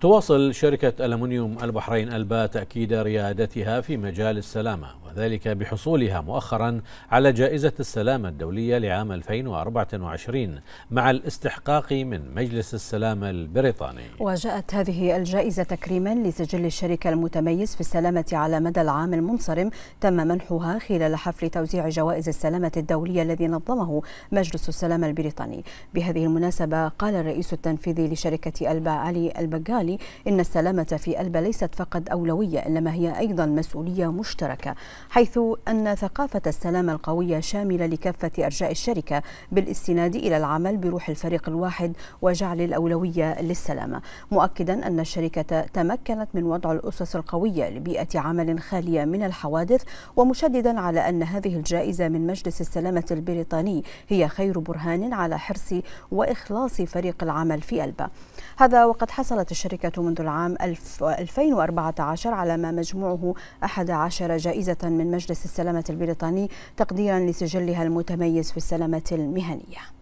تواصل شركة ألمنيوم البحرين ألبا تأكيد ريادتها في مجال السلامة وذلك بحصولها مؤخرا على جائزة السلام الدولية لعام 2024 مع الاستحقاق من مجلس السلام البريطاني وجاءت هذه الجائزة تكريما لسجل الشركة المتميز في السلامة على مدى العام المنصرم تم منحها خلال حفل توزيع جوائز السلامة الدولية الذي نظمه مجلس السلام البريطاني بهذه المناسبة قال الرئيس التنفيذي لشركة ألبا علي البقالي إن السلامة في ألبا ليست فقط أولوية إنما هي أيضا مسؤولية مشتركة حيث أن ثقافة السلام القوية شاملة لكافة أرجاء الشركة بالاستناد إلى العمل بروح الفريق الواحد وجعل الأولوية للسلامة مؤكدا أن الشركة تمكنت من وضع الأسس القوية لبيئة عمل خالية من الحوادث ومشددا على أن هذه الجائزة من مجلس السلامة البريطاني هي خير برهان على حرص وإخلاص فريق العمل في ألبا هذا وقد حصلت الشركة منذ العام 2014 على ما مجموعه 11 جائزة من مجلس السلامة البريطاني تقديرا لسجلها المتميز في السلامة المهنية